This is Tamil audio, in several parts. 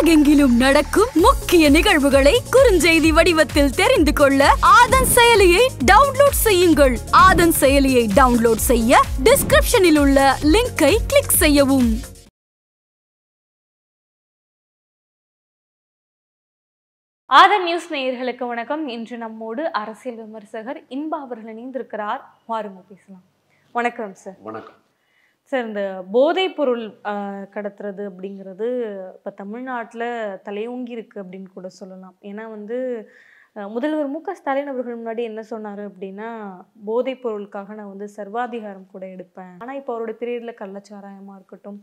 உலகெங்கிலும் நடக்கும் முக்கிய நிகழ்வுகளை குறுஞ்செய்தி வடிவத்தில் தெரிந்து கொள்ள ஆதன் செயலியை டவுன்லோட் செய்யுங்கள் ஆதன் செயலியை டவுன்லோட் செய்ய டிஸ்கிரிப்ஷனில் உள்ள லிங்கை கிளிக் செய்யவும் நியூஸ் நேயர்களுக்கு வணக்கம் நம்மோடு அரசியல் விமர்சகர் பேசலாம் வணக்கம் சார் வணக்கம் சார் இந்த போதைப்பொருள் பொருள் கடத்துறது அப்படிங்கிறது இப்போ தமிழ்நாட்டில் தலையோங்கி இருக்கு அப்படின்னு கூட சொல்லலாம் ஏன்னா வந்து முதல்வர் மு க ஸ்டாலின் அவர்கள் முன்னாடி என்ன சொன்னார் அப்படின்னா போதைப் பொருளுக்காக நான் வந்து சர்வாதிகாரம் கூட எடுப்பேன் ஆனால் இப்போ அவரோட பீரியடில் கள்ளச்சாராயமாக இருக்கட்டும்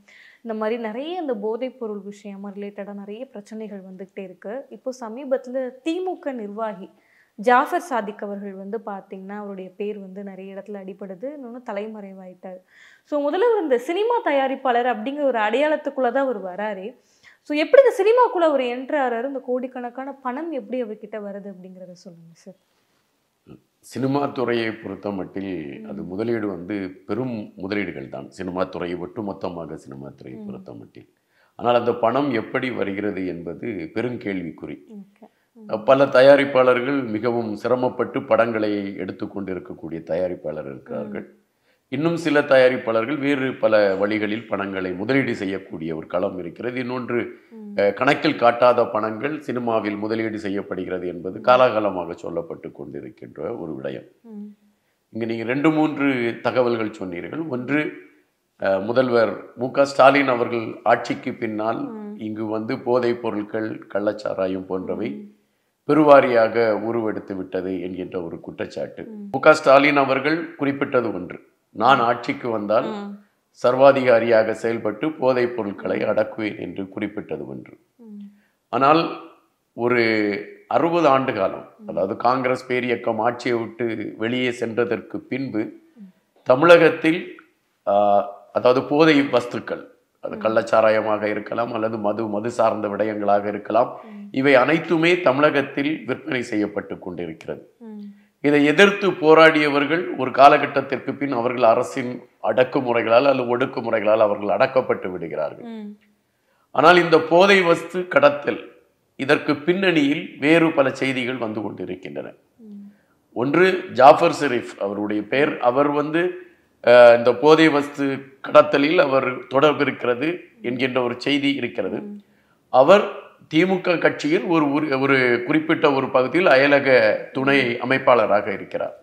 இந்த மாதிரி நிறைய அந்த போதைப் பொருள் விஷயமா ரிலேட்டடாக நிறைய பிரச்சனைகள் வந்துக்கிட்டே இருக்குது இப்போது சமீபத்தில் திமுக நிர்வாகி ஜாஃபர் சாதிக் அவர்கள் வந்து பார்த்திங்கன்னா அவருடைய பேர் வந்து நிறைய இடத்துல அடிப்படுது இன்னொன்று தலைமறைவாயிட்டார் ஸோ முதல்ல அவர் இந்த சினிமா தயாரிப்பாளர் அப்படிங்கிற ஒரு அடையாளத்துக்குள்ளே தான் அவர் வராரு ஸோ எப்படி இந்த சினிமாக்குள்ளே அவர் என்ட்ராரு இந்த கோடிக்கணக்கான பணம் எப்படி அவர்கிட்ட வருது அப்படிங்கிறத சொல்லுங்கள் சார் சினிமா துறையை பொறுத்த மட்டில் அது முதலீடு வந்து பெரும் முதலீடுகள் தான் சினிமா துறை ஒட்டுமொத்தமாக சினிமா துறையை பொறுத்த மட்டில் ஆனால் அந்த பணம் எப்படி வருகிறது என்பது பெரும் கேள்விக்குறி பல தயாரிப்பாளர்கள் மிகவும் சிரமப்பட்டு படங்களை எடுத்துக்கொண்டிருக்கக்கூடிய தயாரிப்பாளர் இருக்கிறார்கள் இன்னும் சில தயாரிப்பாளர்கள் வேறு பல வழிகளில் பணங்களை முதலீடு செய்யக்கூடிய ஒரு களம் இருக்கிறது இன்னொன்று கணக்கில் காட்டாத பணங்கள் சினிமாவில் முதலீடு செய்யப்படுகிறது என்பது காலாகாலமாக சொல்லப்பட்டு கொண்டிருக்கின்ற ஒரு விடயம் இங்கே நீங்கள் ரெண்டு மூன்று தகவல்கள் சொன்னீர்கள் ஒன்று முதல்வர் மு ஸ்டாலின் அவர்கள் ஆட்சிக்கு பின்னால் இங்கு வந்து போதைப் பொருட்கள் கள்ளச்சாராயம் போன்றவை பெருவாரியாக உருவெடுத்து விட்டது என்கின்ற ஒரு குற்றச்சாட்டு மு ஸ்டாலின் அவர்கள் குறிப்பிட்டது ஒன்று நான் ஆட்சிக்கு வந்தால் சர்வாதிகாரியாக செயல்பட்டு போதைப் பொருட்களை அடக்குவேன் என்று குறிப்பிட்டது ஒன்று ஆனால் ஒரு அறுபது ஆண்டு காலம் அதாவது காங்கிரஸ் பேரியக்கம் ஆட்சியை விட்டு வெளியே சென்றதற்கு பின்பு தமிழகத்தில் அதாவது போதை வஸ்துக்கள் அது கள்ளச்சாராயமாக இருக்கலாம் அல்லது மது மது சார்ந்த விடயங்களாக இருக்கலாம் இவை அனைத்துமே தமிழகத்தில் விற்பனை செய்யப்பட்டு கொண்டிருக்கிறது இதை எதிர்த்து போராடியவர்கள் ஒரு காலகட்டத்திற்கு பின் அவர்கள் அரசின் அடக்குமுறைகளால் அல்லது ஒடுக்குமுறைகளால் அவர்கள் அடக்கப்பட்டு விடுகிறார்கள் ஆனால் இந்த போதை வஸ்து கடத்தல் இதற்கு பின்னணியில் வேறு பல செய்திகள் வந்து கொண்டிருக்கின்றன ஒன்று ஜாஃபர் ஷெரீப் அவருடைய பெயர் அவர் வந்து இந்த போதை வஸ்து கடத்தலில் அவர் தொடர்பு இருக்கிறது என்கின்ற ஒரு செய்தி இருக்கிறது அவர் திமுக கட்சியில் ஒரு ஒரு குறிப்பிட்ட ஒரு பகுதியில் அயலக துணை அமைப்பாளராக இருக்கிறார்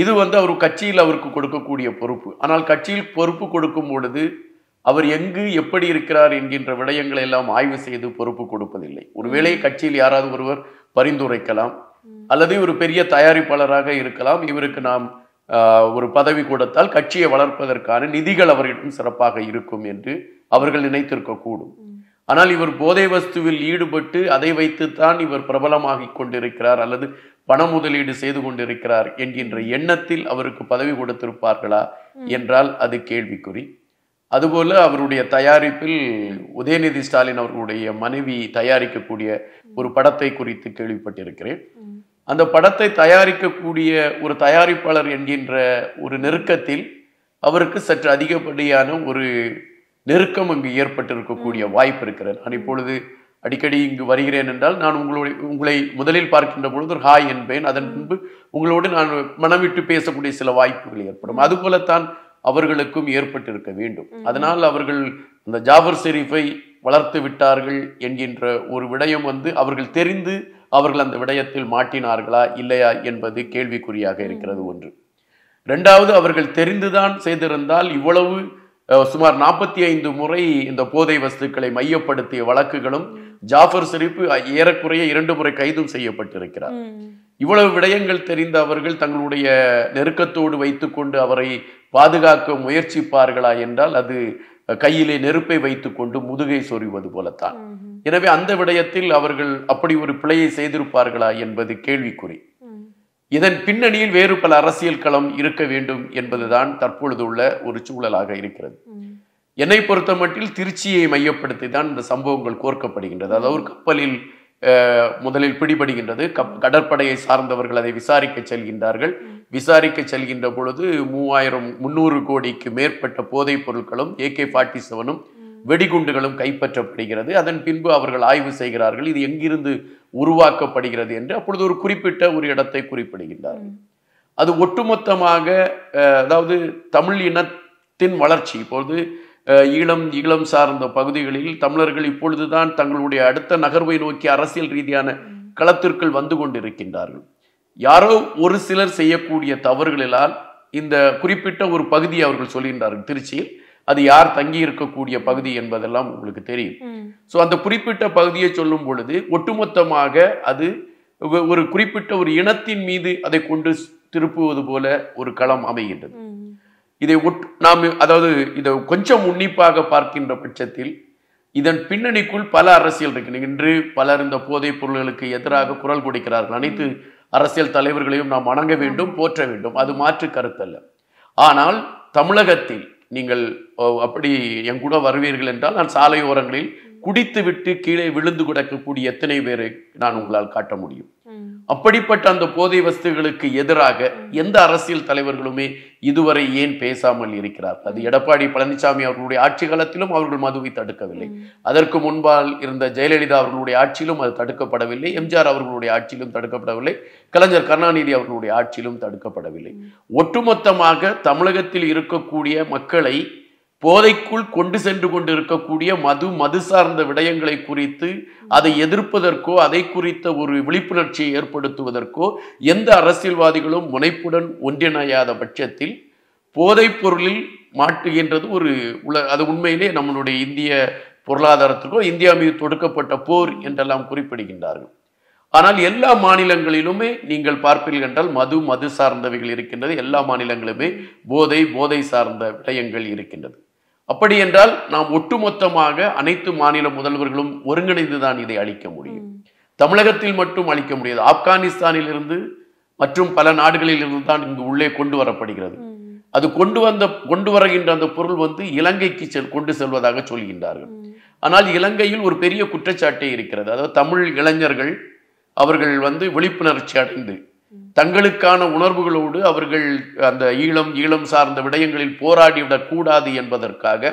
இது வந்து அவர் கட்சியில் அவருக்கு கொடுக்கக்கூடிய பொறுப்பு ஆனால் கட்சியில் பொறுப்பு கொடுக்கும் பொழுது அவர் எங்கு எப்படி இருக்கிறார் என்கின்ற விடயங்களை எல்லாம் ஆய்வு செய்து பொறுப்பு கொடுப்பதில்லை ஒருவேளை கட்சியில் யாராவது ஒருவர் பரிந்துரைக்கலாம் அல்லது ஒரு பெரிய தயாரிப்பாளராக இருக்கலாம் இவருக்கு நாம் ஒரு பதவி கொடுத்தால் கட்சியை வளர்ப்பதற்கான நிதிகள் அவர்களிடம் சிறப்பாக இருக்கும் என்று அவர்கள் நினைத்திருக்கக்கூடும் ஆனால் இவர் போதை வஸ்துவில் ஈடுபட்டு அதை வைத்துத்தான் இவர் பிரபலமாக கொண்டிருக்கிறார் அல்லது பண முதலீடு செய்து கொண்டிருக்கிறார் என்கின்ற எண்ணத்தில் அவருக்கு பதவி கொடுத்திருப்பார்களா என்றால் அது கேள்விக்குறி அதுபோல அவருடைய தயாரிப்பில் உதயநிதி ஸ்டாலின் அவர்களுடைய மனைவி தயாரிக்கக்கூடிய ஒரு படத்தை குறித்து கேள்விப்பட்டிருக்கிறேன் அந்த படத்தை தயாரிக்கக்கூடிய ஒரு தயாரிப்பாளர் என்கின்ற ஒரு நெருக்கத்தில் அவருக்கு சற்று அதிகப்படியான ஒரு நெருக்கம் இங்கு ஏற்பட்டிருக்கக்கூடிய வாய்ப்பு இருக்கிறது நான் இப்பொழுது அடிக்கடி இங்கு வருகிறேன் என்றால் நான் உங்களுடைய உங்களை முதலில் பார்க்கின்ற பொழுது ஒரு ஹாய் என்பேன் அதன் பின்பு உங்களோடு நான் மனமிட்டு பேசக்கூடிய சில வாய்ப்புகள் ஏற்படும் அதுபோலத்தான் அவர்களுக்கும் ஏற்பட்டிருக்க வேண்டும் அதனால் அவர்கள் அந்த ஜாபர் ஷெரீஃபை வளர்த்து விட்டார்கள் என்கின்ற ஒரு விடயம் வந்து அவர்கள் தெரிந்து அவர்கள் அந்த விடயத்தில் மாட்டினார்களா இல்லையா என்பது கேள்விக்குறியாக இருக்கிறது ஒன்று ரெண்டாவது அவர்கள் தெரிந்துதான் செய்திருந்தால் இவ்வளவு சுமார் நாற்பத்தி ஐந்து முறை இந்த போதை வஸ்துக்களை மையப்படுத்திய வழக்குகளும் ஜாஃபர் சரிப்பு ஏறக்குறைய இரண்டு முறை கைதும் செய்யப்பட்டிருக்கிறார் இவ்வளவு விடயங்கள் தெரிந்த அவர்கள் தங்களுடைய நெருக்கத்தோடு வைத்துக்கொண்டு அவரை பாதுகாக்க முயற்சிப்பார்களா என்றால் அது கையிலே நெருப்பை வைத்துக்கொண்டு முதுகை சொறிவது போலத்தான் எனவே அந்த விடயத்தில் அவர்கள் அப்படி ஒரு பிழையை செய்திருப்பார்களா என்பது கேள்விக்குறி இதன் பின்னணியில் வேறு பல அரசியல் களம் இருக்க வேண்டும் என்பதுதான் தற்பொழுது உள்ள ஒரு சூழலாக இருக்கிறது என்னை பொறுத்த மட்டில் திருச்சியை மையப்படுத்தி தான் இந்த சம்பவங்கள் கோர்க்கப்படுகின்றது அதாவது ஒரு கப்பலில் முதலில் பிடிபடுகின்றது கப் கடற்படையை சார்ந்தவர்கள் அதை விசாரிக்க செல்கின்றார்கள் விசாரிக்க செல்கின்ற பொழுது மூவாயிரம் முந்நூறு கோடிக்கு மேற்பட்ட போதைப் பொருட்களும் ஏகே ஃபார்ட்டி செவனும் வெடிகுண்டுகளும் கைப்பற்றப்படுகிறது அதன் பின்பு அவர்கள் ஆய்வு செய்கிறார்கள் இது எங்கிருந்து உருவாக்கப்படுகிறது என்று அப்பொழுது ஒரு குறிப்பிட்ட ஒரு இடத்தை குறிப்பிடுகின்றார் அது ஒட்டுமொத்தமாக அதாவது தமிழ் இனத்தின் வளர்ச்சி இப்பொழுது ஈழம் ஈழம் சார்ந்த பகுதிகளில் தமிழர்கள் இப்பொழுதுதான் தங்களுடைய அடுத்த நகர்வை நோக்கி அரசியல் ரீதியான களத்திற்குள் வந்து கொண்டிருக்கின்றார்கள் யாரோ ஒரு சிலர் செய்யக்கூடிய தவறுகளால் இந்த குறிப்பிட்ட ஒரு பகுதியை அவர்கள் சொல்கின்றார்கள் திருச்சியில் அது யார் தங்கி இருக்கக்கூடிய பகுதி என்பதெல்லாம் உங்களுக்கு தெரியும் ஸோ அந்த குறிப்பிட்ட பகுதியை சொல்லும் பொழுது ஒட்டுமொத்தமாக அது ஒரு குறிப்பிட்ட ஒரு இனத்தின் மீது அதை கொண்டு திருப்புவது போல ஒரு களம் அமைகின்றது இதை நாம் அதாவது இதை கொஞ்சம் உன்னிப்பாக பார்க்கின்ற பட்சத்தில் இதன் பின்னணிக்குள் பல அரசியல் இருக்கு இன்று பலர் இந்த போதைப் பொருள்களுக்கு எதிராக குரல் கொடுக்கிறார்கள் அனைத்து அரசியல் தலைவர்களையும் நாம் வணங்க வேண்டும் போற்ற வேண்டும் அது மாற்று கருத்தல்ல ஆனால் தமிழகத்தில் நீங்கள் அப்படி என் கூட வருவீர்கள் என்றால் நான் சாலை ஓரங்களில் குடித்துவிட்டு கீழே விழுந்து கிடக்கக்கூடிய எத்தனை பேரை நான் உங்களால் காட்ட முடியும் அப்படிப்பட்ட அந்த போதை வஸ்துகளுக்கு எதிராக எந்த அரசியல் தலைவர்களுமே இதுவரை ஏன் பேசாமல் இருக்கிறார் அது எடப்பாடி பழனிசாமி அவர்களுடைய ஆட்சி காலத்திலும் அவர்கள் மதுவை தடுக்கவில்லை அதற்கு முன்பால் இருந்த ஜெயலலிதா அவர்களுடைய ஆட்சியிலும் அது தடுக்கப்படவில்லை எம்ஜிஆர் அவர்களுடைய ஆட்சியிலும் தடுக்கப்படவில்லை கலைஞர் கருணாநிதி அவர்களுடைய ஆட்சியிலும் தடுக்கப்படவில்லை ஒட்டுமொத்தமாக தமிழகத்தில் இருக்கக்கூடிய மக்களை போதைக்குள் கொண்டு சென்று கொண்டிருக்கக்கூடிய மது மது சார்ந்த விடயங்களை குறித்து அதை எதிர்ப்பதற்கோ அதை குறித்த ஒரு விழிப்புணர்ச்சியை ஏற்படுத்துவதற்கோ எந்த அரசியல்வாதிகளும் முனைப்புடன் ஒன்றிணையாத பட்சத்தில் போதைப் பொருளில் மாட்டுகின்றது ஒரு உல அது உண்மையிலே நம்மளுடைய இந்திய பொருளாதாரத்திற்கோ இந்தியா மீது தொடுக்கப்பட்ட போர் என்றெல்லாம் குறிப்பிடுகின்றார்கள் ஆனால் எல்லா மாநிலங்களிலுமே நீங்கள் பார்ப்பீர்கள் என்றால் மது மது சார்ந்தவைகள் இருக்கின்றது எல்லா மாநிலங்களுமே போதை போதை சார்ந்த விடயங்கள் இருக்கின்றது அப்படி என்றால் நாம் ஒட்டுமொத்தமாக அனைத்து மாநில முதல்வர்களும் ஒருங்கிணைந்துதான் இதை அளிக்க முடியும் தமிழகத்தில் மட்டும் அளிக்க முடியாது ஆப்கானிஸ்தானில் இருந்து மற்றும் பல நாடுகளில் இருந்து தான் இங்கு உள்ளே கொண்டு வரப்படுகிறது அது கொண்டு வந்த கொண்டு வருகின்ற அந்த பொருள் வந்து இலங்கைக்கு செல் கொண்டு செல்வதாக சொல்கின்றார்கள் ஆனால் இலங்கையில் ஒரு பெரிய குற்றச்சாட்டே இருக்கிறது அதாவது தமிழ் இளைஞர்கள் அவர்கள் வந்து விழிப்புணர்ச்சி அடைந்து தங்களுக்கான உணர்வுகளோடு அவர்கள் அந்த ஈழம் ஈழம் சார்ந்த விடயங்களில் கூடாது என்பதற்காக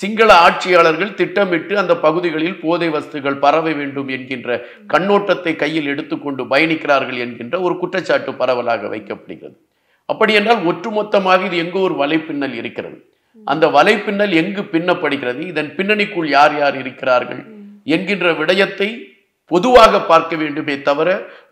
சிங்கள ஆட்சியாளர்கள் திட்டமிட்டு அந்த பகுதிகளில் போதை வஸ்துகள் பரவ வேண்டும் என்கின்ற கண்ணோட்டத்தை கையில் எடுத்துக்கொண்டு பயணிக்கிறார்கள் என்கின்ற ஒரு குற்றச்சாட்டு பரவலாக வைக்கப்படுகிறது அப்படி என்றால் ஒட்டுமொத்தமாக இது எங்கோ ஒரு வலைப்பின்னல் இருக்கிறது அந்த வலைப்பின்னல் எங்கு பின்னப்படுகிறது இதன் பின்னணிக்குள் யார் யார் இருக்கிறார்கள் என்கின்ற விடயத்தை பொதுவாக பார்க்க வேண்டுமே தவிர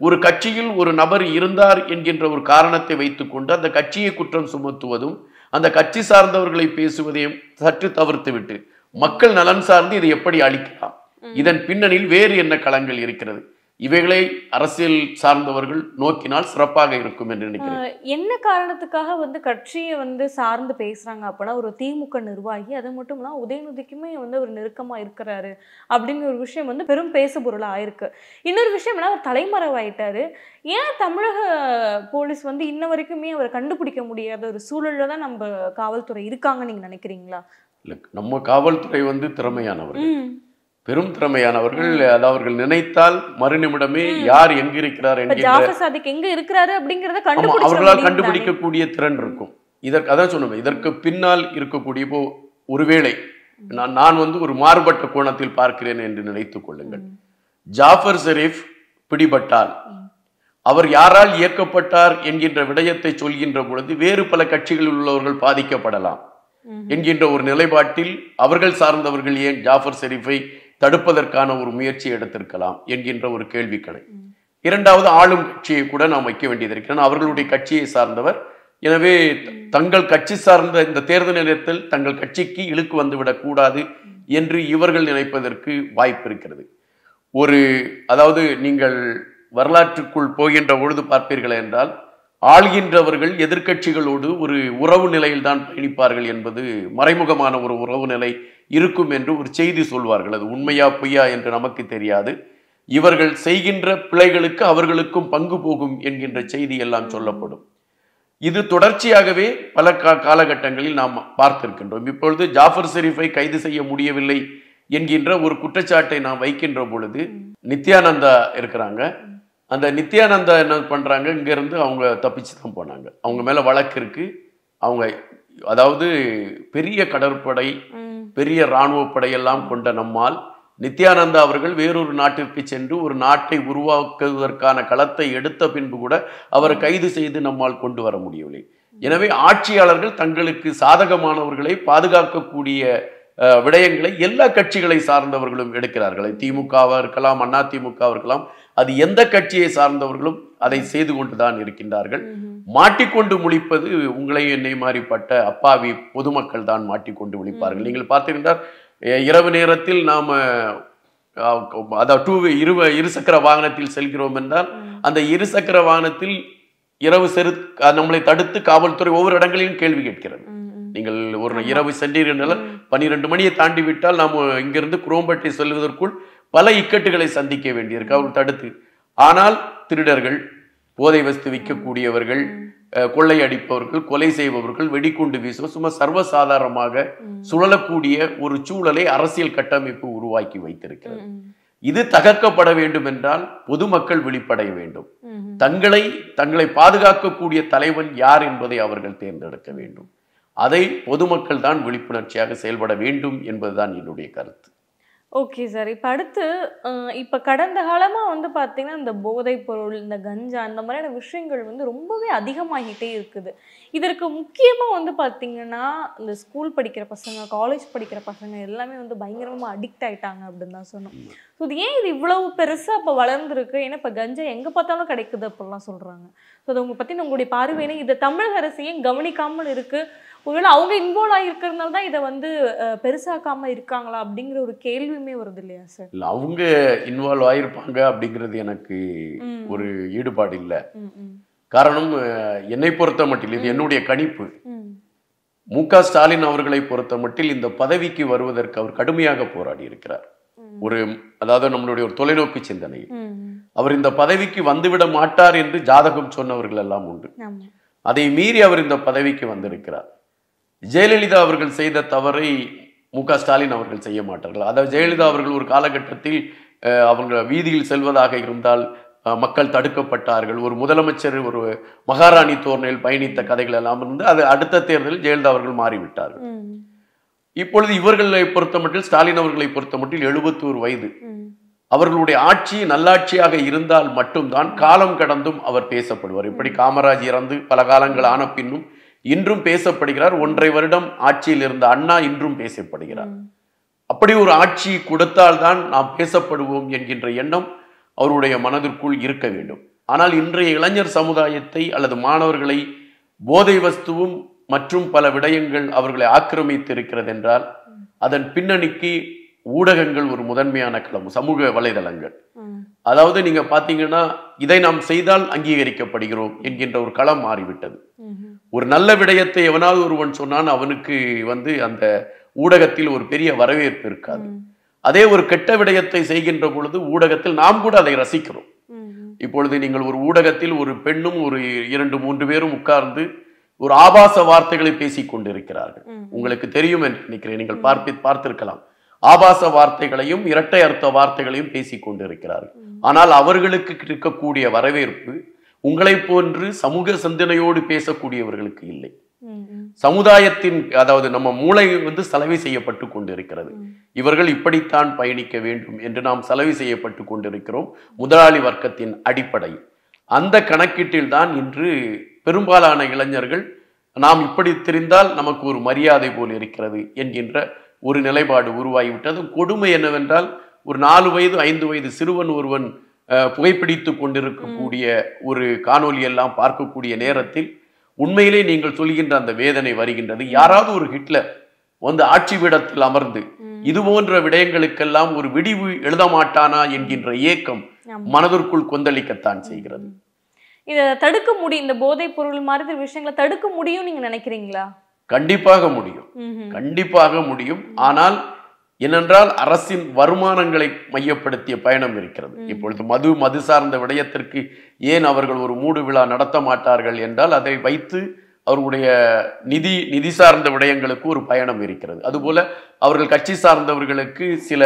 ஒரு கட்சியில் ஒரு நபர் இருந்தார் என்கின்ற ஒரு காரணத்தை வைத்துக்கொண்டு அந்த கட்சியை குற்றம் சுமத்துவதும் அந்த கட்சி சார்ந்தவர்களை பேசுவதையும் சற்று தவிர்த்துவிட்டு மக்கள் நலன் சார்ந்து இதை எப்படி அளிக்கலாம் இதன் பின்னணியில் வேறு என்ன களங்கள் இருக்கிறது இவைகளை அரசியல் சார்ந்தவர்கள் நோக்கினால் சிறப்பாக இருக்கும் என்று நினைக்கிறேன் என்ன காரணத்துக்காக வந்து கட்சியை வந்து சார்ந்து பேசுறாங்க அப்படின்னா ஒரு திமுக நிர்வாகி அது மட்டும் இல்லாமல் உதயநிதிக்குமே வந்து ஒரு நெருக்கமா இருக்கிறாரு அப்படிங்கிற ஒரு விஷயம் வந்து பெரும் பேசு பொருளா ஆயிருக்கு இன்னொரு விஷயம் என்ன அவர் தலைமறைவாயிட்டாரு ஏன் தமிழக போலீஸ் வந்து இன்ன வரைக்குமே அவரை கண்டுபிடிக்க முடியாத ஒரு சூழல்ல தான் நம்ம காவல்துறை இருக்காங்க நீங்க நினைக்கிறீங்களா நம்ம காவல்துறை வந்து திறமையானவர்கள் பெரும் திறமையானவர்கள் அது அவர்கள் நினைத்தால் மறுநிமிடமே யார் எங்க இருக்கிறார் எங்க இருக்கிறாரு அப்படிங்கறத அவர்களால் கண்டுபிடிக்கக்கூடிய திறன் இருக்கும் இதற்கு அதான் சொன்னோம் இதற்கு பின்னால் இருக்கக்கூடிய இப்போ ஒருவேளை நான் நான் வந்து ஒரு மாறுபட்ட கோணத்தில் பார்க்கிறேன் என்று நினைத்துக் கொள்ளுங்கள் ஜாஃபர் ஷெரீப் பிடிபட்டால் அவர் யாரால் இயக்கப்பட்டார் என்கின்ற விடயத்தை சொல்கின்ற பொழுது வேறு பல கட்சிகளில் உள்ளவர்கள் பாதிக்கப்படலாம் என்கின்ற ஒரு நிலைப்பாட்டில் அவர்கள் சார்ந்தவர்கள் ஏன் ஜாஃபர் ஷெரீஃபை தடுப்பதற்கான ஒரு முயற்சி எடுத்திருக்கலாம் என்கின்ற ஒரு கேள்விக்கணை இரண்டாவது ஆளும் கட்சியை கூட நாம் வைக்க வேண்டியது இருக்கிறேன் அவர்களுடைய கட்சியை சார்ந்தவர் எனவே தங்கள் கட்சி சார்ந்த இந்த தேர்தல் நிலையத்தில் தங்கள் கட்சிக்கு இழுக்கு கூடாது என்று இவர்கள் நினைப்பதற்கு வாய்ப்பு இருக்கிறது ஒரு அதாவது நீங்கள் வரலாற்றுக்குள் போகின்ற பொழுது பார்ப்பீர்கள் என்றால் ஆள்கின்றவர்கள் எதிர்கட்சிகளோடு ஒரு உறவு நிலையில்தான் பயணிப்பார்கள் என்பது மறைமுகமான ஒரு உறவு நிலை இருக்கும் என்று ஒரு செய்தி சொல்வார்கள் அது உண்மையா பொய்யா என்று நமக்கு தெரியாது இவர்கள் செய்கின்ற பிழைகளுக்கு அவர்களுக்கும் பங்கு போகும் என்கின்ற செய்தி எல்லாம் சொல்லப்படும் இது தொடர்ச்சியாகவே பல கா காலகட்டங்களில் நாம் பார்த்திருக்கின்றோம் இப்பொழுது ஜாஃபர் ஷெரீஃபை கைது செய்ய முடியவில்லை என்கின்ற ஒரு குற்றச்சாட்டை நாம் வைக்கின்ற பொழுது நித்யானந்தா இருக்கிறாங்க அந்த நித்யானந்தா என்ன பண்ணுறாங்க இங்கேருந்து அவங்க தப்பிச்சு தான் போனாங்க அவங்க மேலே வழக்கு இருக்குது அவங்க அதாவது பெரிய கடற்படை பெரிய இராணுவ படையெல்லாம் கொண்ட நம்மால் நித்யானந்தா அவர்கள் வேறொரு நாட்டிற்கு சென்று ஒரு நாட்டை உருவாக்குவதற்கான களத்தை எடுத்த பின்பு கூட அவரை கைது செய்து நம்மால் கொண்டு வர முடியவில்லை எனவே ஆட்சியாளர்கள் தங்களுக்கு சாதகமானவர்களை பாதுகாக்கக்கூடிய விடயங்களை எல்லா கட்சிகளை சார்ந்தவர்களும் எடுக்கிறார்கள் திமுகவாக இருக்கலாம் அதிமுகவாக இருக்கலாம் அது எந்த கட்சியை சார்ந்தவர்களும் அதை செய்து கொண்டுதான் இருக்கின்றார்கள் மாட்டிக்கொண்டு முழிப்பது உங்களை என்னை மாறிப்பட்ட அப்பாவி பொதுமக்கள் தான் மாட்டிக்கொண்டு முழிப்பார்கள் நீங்கள் பார்த்திருந்தால் இரவு நேரத்தில் நாம் அதாவது இரு இருசக்கர வாகனத்தில் செல்கிறோம் என்றால் அந்த இருசக்கர வாகனத்தில் இரவு செரு நம்மளை தடுத்து காவல்துறை ஒவ்வொரு இடங்களிலும் கேள்வி கேட்கிறது நீங்கள் ஒரு இரவு சென்றீர்கள் பன்னிரெண்டு மணியை தாண்டி விட்டால் நாம் இங்கிருந்து குரோம்பட்டை செல்வதற்குள் பல இக்கட்டுகளை சந்திக்க வேண்டியிருக்கு அவர்கள் தடுத்து ஆனால் திருடர்கள் போதை வஸ்து விற்கக்கூடியவர்கள் கொள்ளை அடிப்பவர்கள் கொலை செய்பவர்கள் வெடிகுண்டு வீசுவ சும்மா சர்வசாதாரணமாக சுழலக்கூடிய ஒரு சூழலை அரசியல் கட்டமைப்பு உருவாக்கி வைத்திருக்கிறது இது தகர்க்கப்பட வேண்டும் என்றால் பொதுமக்கள் வெளிப்படைய வேண்டும் தங்களை தங்களை பாதுகாக்கக்கூடிய தலைவன் யார் என்பதை அவர்கள் தேர்ந்தெடுக்க வேண்டும் அதை பொதுமக்கள் தான் விழிப்புணர்ச்சியாக செயல்பட வேண்டும் என்பதுதான் என்னுடைய கருத்து ஓகே சார் இப்போ அடுத்து இப்போ கடந்த காலமாக வந்து பார்த்தீங்கன்னா இந்த போதைப் பொருள் இந்த கஞ்சா அந்த மாதிரியான விஷயங்கள் வந்து ரொம்பவே அதிகமாகிட்டே இருக்குது இதற்கு முக்கியமாக வந்து பார்த்திங்கன்னா இந்த ஸ்கூல் படிக்கிற பசங்க காலேஜ் படிக்கிற பசங்க எல்லாமே வந்து பயங்கரமாக அடிக்ட் ஆகிட்டாங்க அப்படின்னு தான் சொன்னோம் ஸோ இது ஏன் இது இவ்வளவு பெருசாக இப்போ வளர்ந்துருக்கு ஏன்னா இப்போ கஞ்சா எங்கே பார்த்தாலும் கிடைக்குது அப்படிலாம் சொல்கிறாங்க ஸோ அதை உங்களை பற்றி உங்களுடைய பார்வையினை இதை தமிழக அரசு ஏன் கவனிக்காமல் இருக்குது ஒருவேளை அவங்க இன்வால்வ் ஆகிருக்கிறதுனால தான் இதை வந்து பெருசாக்காமல் இருக்காங்களா அப்படிங்கிற ஒரு கேள்வியுமே வருது இல்லையா சார் இல்லை அவங்க இன்வால்வ் ஆகியிருப்பாங்க அப்படிங்கிறது எனக்கு ஒரு ஈடுபாடு இல்லை காரணம் என்னை பொறுத்த மட்டும் இது என்னுடைய கணிப்பு மு க ஸ்டாலின் அவர்களை பொறுத்த மட்டில் இந்த பதவிக்கு வருவதற்கு அவர் கடுமையாக போராடி இருக்கிறார் ஒரு அதாவது நம்மளுடைய ஒரு தொலைநோக்கு சிந்தனை அவர் இந்த பதவிக்கு வந்துவிட மாட்டார் என்று ஜாதகம் சொன்னவர்கள் எல்லாம் உண்டு அதை மீறி அவர் இந்த பதவிக்கு வந்திருக்கிறார் ஜெயலலிதா அவர்கள் செய்த தவறை மு ஸ்டாலின் அவர்கள் செய்ய மாட்டார்கள் அதாவது ஜெயலலிதா அவர்கள் ஒரு காலகட்டத்தில் அவங்க வீதியில் செல்வதாக இருந்தால் மக்கள் தடுக்கப்பட்டார்கள் ஒரு முதலமைச்சர் ஒரு மகாராணி தோர்ணையில் பயணித்த கதைகள் எல்லாம் இருந்து அது அடுத்த தேர்தலில் ஜெயலலிதா அவர்கள் மாறிவிட்டார்கள் இப்பொழுது இவர்களை பொறுத்த மட்டும் ஸ்டாலின் அவர்களை பொறுத்த மட்டும் எழுபத்தோரு வயது அவர்களுடைய ஆட்சி நல்லாட்சியாக இருந்தால் மட்டும்தான் காலம் கடந்தும் அவர் பேசப்படுவார் இப்படி காமராஜ் இறந்து பல காலங்கள் ஆன பின்னும் இன்றும் பேசப்படுகிறார் ஒன்றை வருடம் ஆட்சியில் இருந்த அண்ணா இன்றும் பேசப்படுகிறார் அப்படி ஒரு ஆட்சி கொடுத்தால்தான் நாம் பேசப்படுவோம் என்கின்ற எண்ணம் அவருடைய மனதிற்குள் இருக்க வேண்டும் ஆனால் இன்றைய இளைஞர் சமுதாயத்தை அல்லது மாணவர்களை போதை வஸ்துவும் மற்றும் பல விடயங்கள் அவர்களை ஆக்கிரமித்து இருக்கிறது என்றால் அதன் பின்னணிக்கு ஊடகங்கள் ஒரு முதன்மையான களம் சமூக வலைதளங்கள் அதாவது நீங்க பாத்தீங்கன்னா இதை நாம் செய்தால் அங்கீகரிக்கப்படுகிறோம் என்கின்ற ஒரு களம் மாறிவிட்டது ஒரு நல்ல விடயத்தை எவனாவது ஒருவன் சொன்னான் அவனுக்கு வந்து அந்த ஊடகத்தில் ஒரு பெரிய வரவேற்பு இருக்காது அதே ஒரு கெட்ட விடயத்தை செய்கின்ற பொழுது ஊடகத்தில் நாம் கூட அதை ரசிக்கிறோம் இப்பொழுது நீங்கள் ஒரு ஊடகத்தில் ஒரு பெண்ணும் ஒரு இரண்டு மூன்று பேரும் உட்கார்ந்து ஒரு ஆபாச வார்த்தைகளை பேசிக் கொண்டிருக்கிறார்கள் உங்களுக்கு தெரியும் என்று நினைக்கிறேன் நீங்கள் பார்ப்பி பார்த்திருக்கலாம் ஆபாச வார்த்தைகளையும் இரட்டை அர்த்த வார்த்தைகளையும் பேசிக் கொண்டிருக்கிறார்கள் ஆனால் அவர்களுக்கு இருக்கக்கூடிய வரவேற்பு உங்களை போன்று சமூக சிந்தனையோடு பேசக்கூடியவர்களுக்கு இல்லை சமுதாயத்தின் அதாவது நம்ம மூளை வந்து சலவை செய்யப்பட்டு கொண்டிருக்கிறது இவர்கள் இப்படித்தான் பயணிக்க வேண்டும் என்று நாம் சலவை செய்யப்பட்டு கொண்டிருக்கிறோம் முதலாளி வர்க்கத்தின் அடிப்படை அந்த கணக்கீட்டில் தான் இன்று பெரும்பாலான இளைஞர்கள் நாம் இப்படி தெரிந்தால் நமக்கு ஒரு மரியாதை போல் இருக்கிறது என்கின்ற ஒரு நிலைப்பாடு உருவாகிவிட்டது கொடுமை என்னவென்றால் ஒரு நாலு வயது ஐந்து வயது சிறுவன் ஒருவன் புகைப்பிடித்து கொண்டிருக்கக்கூடிய ஒரு காணொலி எல்லாம் பார்க்கக்கூடிய நேரத்தில் உண்மையிலே நீங்கள் சொல்கின்ற அந்த வேதனை வருகின்றது யாராவது ஒரு ஹிட்லர் வந்து ஆட்சி பீடத்தில் அமர்ந்து இது போன்ற விடயங்களுக்கெல்லாம் ஒரு விடிவு எழுத மாட்டானா என்கின்ற ஏக்கம் மனதிற்குள் கொந்தளிக்கத்தான் செய்கிறது இதை தடுக்க முடியும் இந்த போதைப் பொருள் மாதிரி விஷயங்களை தடுக்க முடியும் நீங்க நினைக்கிறீங்களா கண்டிப்பாக முடியும் கண்டிப்பாக முடியும் ஆனால் ஏனென்றால் அரசின் வருமானங்களை மையப்படுத்திய பயணம் இருக்கிறது இப்பொழுது மது மது சார்ந்த விடயத்திற்கு ஏன் அவர்கள் ஒரு மூடு விழா நடத்த மாட்டார்கள் என்றால் அதை வைத்து அவர்களுடைய நிதி நிதி சார்ந்த விடயங்களுக்கு ஒரு பயணம் இருக்கிறது அதுபோல அவர்கள் கட்சி சார்ந்தவர்களுக்கு சில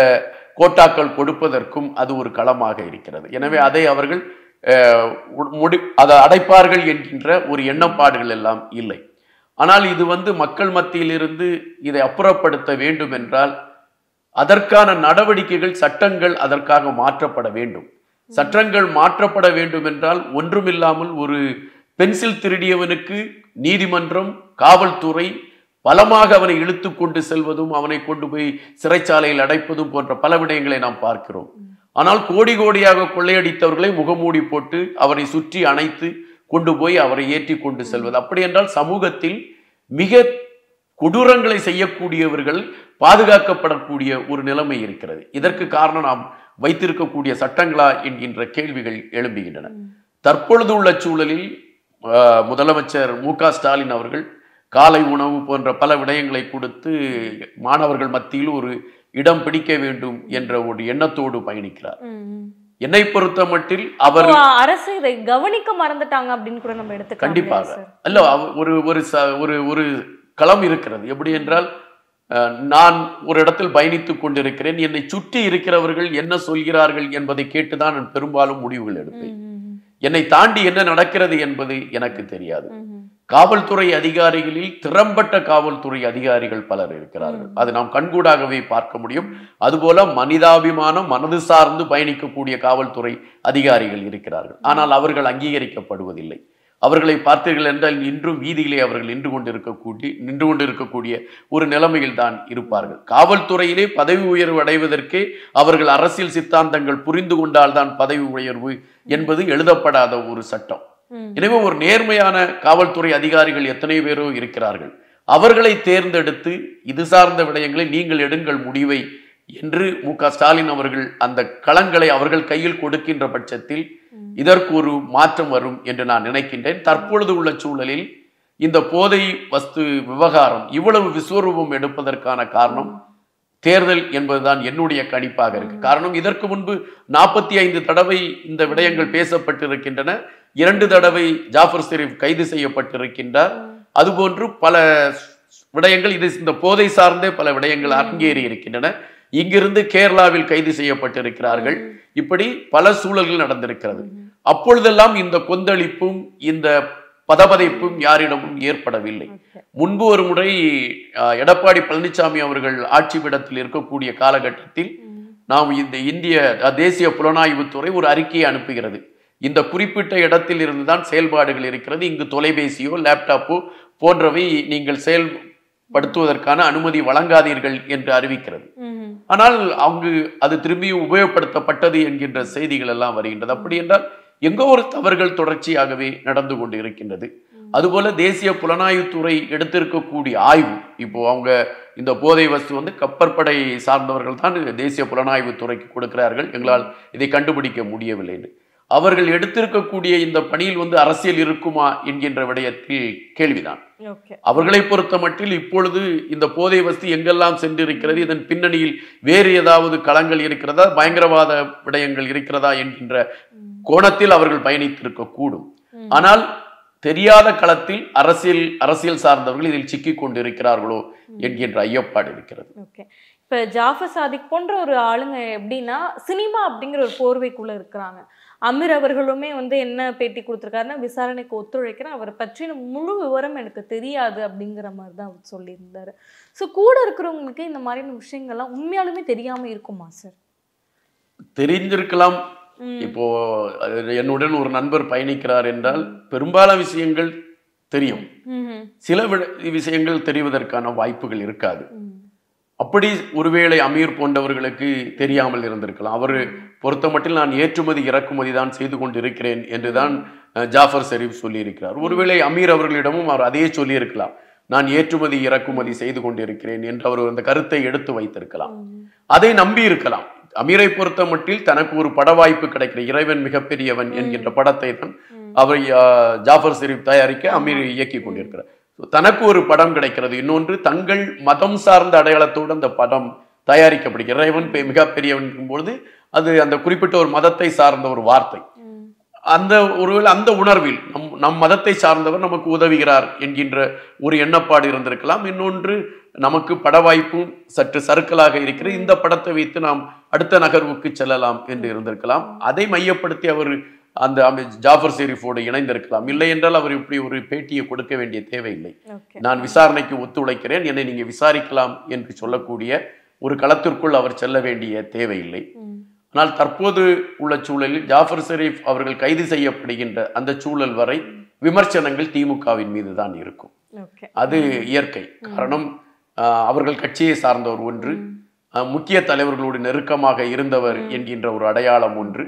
கோட்டாக்கள் கொடுப்பதற்கும் அது ஒரு களமாக இருக்கிறது எனவே அதை அவர்கள் முடி அதை அடைப்பார்கள் என்கின்ற ஒரு எண்ணப்பாடுகள் எல்லாம் இல்லை ஆனால் இது வந்து மக்கள் மத்தியிலிருந்து இதை அப்புறப்படுத்த வேண்டும் என்றால் அதற்கான நடவடிக்கைகள் சட்டங்கள் அதற்காக மாற்றப்பட வேண்டும் சட்டங்கள் மாற்றப்பட வேண்டும் என்றால் ஒன்றுமில்லாமல் ஒரு பென்சில் திருடியவனுக்கு நீதிமன்றம் காவல்துறை பலமாக அவனை இழுத்து கொண்டு செல்வதும் அவனை கொண்டு போய் சிறைச்சாலையில் அடைப்பதும் போன்ற பல விடயங்களை நாம் பார்க்கிறோம் ஆனால் கோடி கோடியாக கொள்ளையடித்தவர்களை முகமூடி போட்டு அவரை சுற்றி அணைத்து கொண்டு போய் அவரை ஏற்றி கொண்டு செல்வது அப்படி என்றால் சமூகத்தில் மிக கொடூரங்களை செய்யக்கூடியவர்கள் பாதுகாக்கப்படக்கூடிய ஒரு நிலைமை இருக்கிறது இதற்கு காரணம் நாம் வைத்திருக்கக்கூடிய சட்டங்களா என்கின்ற கேள்விகள் எழும்புகின்றன தற்பொழுது உள்ள சூழலில் முதலமைச்சர் மு ஸ்டாலின் அவர்கள் காலை உணவு போன்ற பல விடயங்களை கொடுத்து மாணவர்கள் மத்தியில் ஒரு இடம் பிடிக்க வேண்டும் என்ற ஒரு எண்ணத்தோடு பயணிக்கிறார் என்னை பொறுத்த மட்டில் அவர் அரசு இதை கவனிக்க மறந்துட்டாங்க அப்படின்னு கூட நம்ம எடுத்து கண்டிப்பாக அல்ல ஒரு ஒரு ஒரு களம் இருக்கிறது எப்படி என்றால் நான் ஒரு இடத்தில் பயணித்துக் கொண்டிருக்கிறேன் என்னை சுற்றி இருக்கிறவர்கள் என்ன சொல்கிறார்கள் என்பதை கேட்டுதான் நான் பெரும்பாலும் முடிவுகள் எடுப்பேன் என்னை தாண்டி என்ன நடக்கிறது என்பது எனக்கு தெரியாது காவல்துறை அதிகாரிகளில் திறம்பட்ட காவல்துறை அதிகாரிகள் பலர் இருக்கிறார்கள் அது நாம் கண்கூடாகவே பார்க்க முடியும் அதுபோல மனிதாபிமானம் மனது சார்ந்து பயணிக்கக்கூடிய காவல்துறை அதிகாரிகள் இருக்கிறார்கள் ஆனால் அவர்கள் அங்கீகரிக்கப்படுவதில்லை அவர்களை பார்த்தீர்கள் என்றால் இன்றும் வீதிகளை அவர்கள் நின்று கொண்டிருக்கக்கூடிய நின்று கொண்டிருக்கக்கூடிய ஒரு நிலைமையில் தான் இருப்பார்கள் காவல்துறையிலே பதவி உயர்வு அடைவதற்கே அவர்கள் அரசியல் சித்தாந்தங்கள் புரிந்து கொண்டால்தான் பதவி உயர்வு என்பது எழுதப்படாத ஒரு சட்டம் எனவே ஒரு நேர்மையான காவல்துறை அதிகாரிகள் எத்தனை பேரோ இருக்கிறார்கள் அவர்களை தேர்ந்தெடுத்து இது சார்ந்த விடயங்களை நீங்கள் எடுங்கள் முடிவை என்று மு ஸ்டாலின் அவர்கள் அந்த களங்களை அவர்கள் கையில் கொடுக்கின்ற பட்சத்தில் இதற்கு ஒரு மாற்றம் வரும் என்று நான் நினைக்கின்றேன் தற்பொழுது உள்ள சூழலில் இந்த போதை வஸ்து விவகாரம் இவ்வளவு விஸ்வரூபம் எடுப்பதற்கான காரணம் தேர்தல் என்பதுதான் என்னுடைய கணிப்பாக இருக்கு காரணம் இதற்கு முன்பு நாற்பத்தி ஐந்து தடவை இந்த விடயங்கள் பேசப்பட்டிருக்கின்றன இரண்டு தடவை ஜாஃபர் ஷெரீப் கைது செய்யப்பட்டிருக்கின்றார் அதுபோன்று பல விடயங்கள் இது இந்த போதை சார்ந்தே பல விடயங்கள் அரங்கேறி இருக்கின்றன இங்கிருந்து கேரளாவில் கைது செய்யப்பட்டிருக்கிறார்கள் இப்படி பல சூழல்கள் நடந்திருக்கிறது அப்பொழுதெல்லாம் இந்த கொந்தளிப்பும் இந்த பதபதைப்பும் யாரிடமும் ஏற்படவில்லை முன்பு ஒரு முறை எடப்பாடி பழனிசாமி அவர்கள் ஆட்சி பீடத்தில் இருக்கக்கூடிய காலகட்டத்தில் நாம் இந்த இந்திய தேசிய புலனாய்வுத்துறை ஒரு அறிக்கையை அனுப்புகிறது இந்த குறிப்பிட்ட இடத்தில் இருந்துதான் செயல்பாடுகள் இருக்கிறது இங்கு தொலைபேசியோ லேப்டாப்போ போன்றவை நீங்கள் செயல்படுத்துவதற்கான அனுமதி வழங்காதீர்கள் என்று அறிவிக்கிறது ஆனால் அங்கு அது திரும்பியும் உபயோகப்படுத்தப்பட்டது என்கின்ற செய்திகள் எல்லாம் வருகின்றது அப்படி என்றால் எங்கோ ஒரு தவறுகள் தொடர்ச்சியாகவே நடந்து கொண்டு இருக்கின்றது அதுபோல தேசிய புலனாய்வுத்துறை எடுத்திருக்கக்கூடிய ஆய்வு இப்போ அவங்க இந்த போதை வஸ்து வந்து கப்பற்படை சார்ந்தவர்கள் தான் தேசிய புலனாய்வுத்துறைக்கு கொடுக்கிறார்கள் எங்களால் இதை கண்டுபிடிக்க முடியவில்லைன்னு அவர்கள் எடுத்திருக்கக்கூடிய இந்த பணியில் வந்து அரசியல் இருக்குமா என்கின்ற விடயத்தில் கேள்விதான் அவர்களை பொறுத்த மட்டில் இப்பொழுது இந்த போதை வஸ்து எங்கெல்லாம் சென்றிருக்கிறது இதன் பின்னணியில் வேறு ஏதாவது களங்கள் இருக்கிறதா பயங்கரவாத விடயங்கள் இருக்கிறதா என்கின்ற கோணத்தில் அவர்கள் பயணித்திருக்க கூடும் ஆனால் தெரியாத களத்தில் அரசியல் அரசியல் சார்ந்தவர்கள் இதில் சிக்கிக் கொண்டிருக்கிறார்களோ என்கின்ற ஐயப்பாடு இருக்கிறது இப்ப ஜாஃபர் சாதிக் போன்ற ஒரு ஆளுங்க எப்படின்னா சினிமா அப்படிங்கிற ஒரு போர்வைக்குள்ள இருக்கிறாங்க அமீர் அவர்களுமே வந்து என்ன பேட்டி கொடுத்துருக்காருன்னா விசாரணைக்கு ஒத்துழைக்கிறேன் அவரை பற்றின முழு விவரம் எனக்கு தெரியாது அப்படிங்கிற மாதிரி தான் அவர் சொல்லியிருந்தார் ஸோ கூட இருக்கிறவங்களுக்கு இந்த மாதிரியான விஷயங்கள்லாம் உண்மையாலுமே தெரியாமல் இருக்குமா சார் தெரிஞ்சிருக்கலாம் இப்போ என்னுடன் ஒரு நண்பர் பயணிக்கிறார் என்றால் பெரும்பாலான விஷயங்கள் தெரியும் சில விஷயங்கள் தெரிவதற்கான வாய்ப்புகள் இருக்காது அப்படி ஒருவேளை அமீர் போன்றவர்களுக்கு தெரியாமல் இருந்திருக்கலாம் அவர் பொறுத்த மட்டும் நான் ஏற்றுமதி இறக்குமதி தான் செய்து கொண்டு இருக்கிறேன் என்றுதான் ஜாஃபர் ஷெரீப் சொல்லியிருக்கிறார் ஒருவேளை அமீர் அவர்களிடமும் அவர் அதையே சொல்லியிருக்கலாம் நான் ஏற்றுமதி இறக்குமதி செய்து கொண்டிருக்கிறேன் என்று அவர் அந்த கருத்தை எடுத்து வைத்திருக்கலாம் அதை நம்பி இருக்கலாம் அமீரை பொறுத்த மட்டில் தனக்கு ஒரு பட வாய்ப்பு கிடைக்கிற இறைவன் மிகப்பெரியவன் என்கின்ற படத்தை தான் அவர் ஜாஃபர் ஷெரீப் தயாரிக்க அமீர் இயக்கி கொண்டிருக்கிறார் தனக்கு ஒரு படம் கிடைக்கிறது இன்னொன்று தங்கள் மதம் சார்ந்த அடையாளத்தோடு அந்த படம் தயாரிக்கப்படுகிறது இறைவன் மிகப்பெரியவன் பொழுது அது அந்த குறிப்பிட்ட ஒரு மதத்தை சார்ந்த ஒரு வார்த்தை அந்த ஒருவேளை அந்த உணர்வில் நம் நம் மதத்தை சார்ந்தவர் நமக்கு உதவுகிறார் என்கின்ற ஒரு எண்ணப்பாடு இருந்திருக்கலாம் இன்னொன்று நமக்கு பட வாய்ப்பும் சற்று சறுக்கலாக இருக்கிறது இந்த படத்தை வைத்து நாம் அடுத்த நகர்வுக்கு செல்லலாம் என்று இருந்திருக்கலாம் அதை மையப்படுத்தி அவர் அந்த ஜாஃபர் ஷெரீஃபோடு இணைந்திருக்கலாம் இல்லை என்றால் அவர் இப்படி ஒரு பேட்டியை கொடுக்க வேண்டிய தேவையில்லை நான் விசாரணைக்கு ஒத்துழைக்கிறேன் என்னை நீங்கள் விசாரிக்கலாம் என்று சொல்லக்கூடிய ஒரு களத்திற்குள் அவர் செல்ல வேண்டிய தேவையில்லை ஆனால் தற்போது உள்ள சூழலில் ஜாஃபர் ஷெரீப் அவர்கள் கைது செய்யப்படுகின்ற அந்த சூழல் வரை விமர்சனங்கள் திமுகவின் மீது தான் இருக்கும் அது இயற்கை காரணம் அவர்கள் கட்சியை சார்ந்தவர் ஒன்று முக்கிய தலைவர்களோடு நெருக்கமாக இருந்தவர் என்கின்ற ஒரு அடையாளம் ஒன்று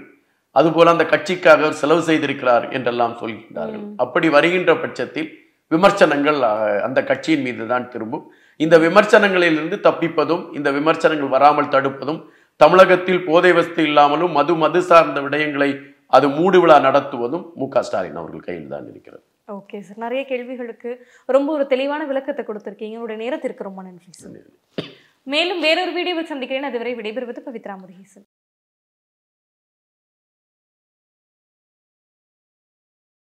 அதுபோல அந்த கட்சிக்காக செலவு செய்திருக்கிறார் என்றெல்லாம் சொல்கின்றார்கள் அப்படி வருகின்ற பட்சத்தில் விமர்சனங்கள் அந்த கட்சியின் மீது தான் திரும்பும் இந்த விமர்சனங்களிலிருந்து தப்பிப்பதும் இந்த விமர்சனங்கள் வராமல் தடுப்பதும் தமிழகத்தில் போதை வசதி இல்லாமலும் மது மது சார்ந்த விடயங்களை அது மூடுவிழா நடத்துவதும் மு க ஸ்டாலின் அவர்கள் கையில் தான் இருக்கிறது ஓகே சார் நிறைய கேள்விகளுக்கு ரொம்ப ஒரு தெளிவான விளக்கத்தை கொடுத்துருக்கீங்க என்னுடைய நேரத்திற்கு ரொம்ப நன்றி சார் மேலும் வேறொரு வீடியோவில் சந்திக்கிறேன் அதுவரை விடைபெறுவது பவித்ரா முருகேசன்